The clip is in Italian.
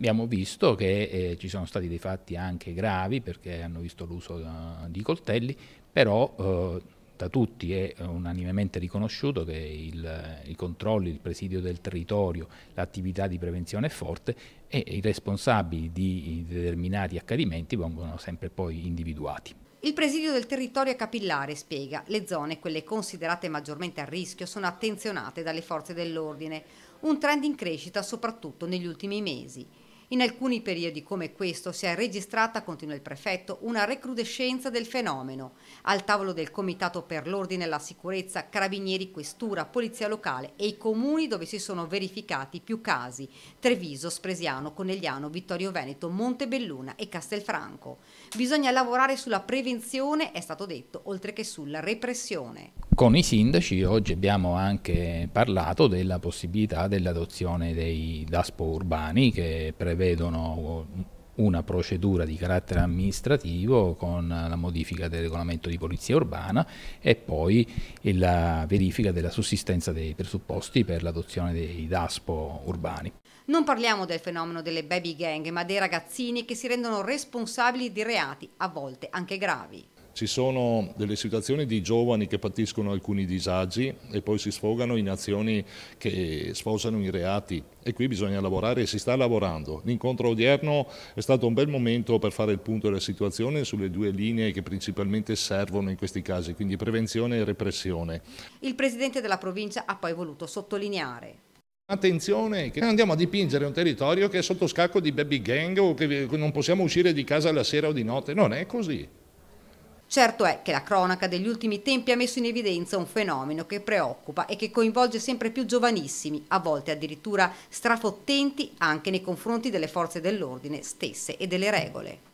abbiamo visto che eh, ci sono stati dei fatti anche gravi perché hanno visto l'uso uh, di coltelli, però uh, da tutti è unanimemente riconosciuto che il, i controlli, il presidio del territorio, l'attività di prevenzione è forte e i responsabili di determinati accadimenti vengono sempre poi individuati. Il presidio del territorio capillare, spiega. Le zone, quelle considerate maggiormente a rischio, sono attenzionate dalle forze dell'ordine. Un trend in crescita soprattutto negli ultimi mesi. In alcuni periodi come questo si è registrata, continua il prefetto, una recrudescenza del fenomeno. Al tavolo del Comitato per l'Ordine e la Sicurezza, Carabinieri, Questura, Polizia Locale e i comuni dove si sono verificati più casi, Treviso, Spresiano, Conegliano, Vittorio Veneto, Montebelluna e Castelfranco. Bisogna lavorare sulla prevenzione, è stato detto, oltre che sulla repressione con i sindaci oggi abbiamo anche parlato della possibilità dell'adozione dei DASPO urbani che prevedono una procedura di carattere amministrativo con la modifica del regolamento di polizia urbana e poi la verifica della sussistenza dei presupposti per l'adozione dei DASPO urbani. Non parliamo del fenomeno delle baby gang, ma dei ragazzini che si rendono responsabili di reati, a volte anche gravi. Ci sono delle situazioni di giovani che patiscono alcuni disagi e poi si sfogano in azioni che sfociano in reati e qui bisogna lavorare e si sta lavorando. L'incontro odierno è stato un bel momento per fare il punto della situazione sulle due linee che principalmente servono in questi casi, quindi prevenzione e repressione. Il Presidente della provincia ha poi voluto sottolineare Attenzione, che andiamo a dipingere un territorio che è sotto scacco di baby gang o che non possiamo uscire di casa la sera o di notte. Non è così. Certo è che la cronaca degli ultimi tempi ha messo in evidenza un fenomeno che preoccupa e che coinvolge sempre più giovanissimi, a volte addirittura strafottenti anche nei confronti delle forze dell'ordine stesse e delle regole.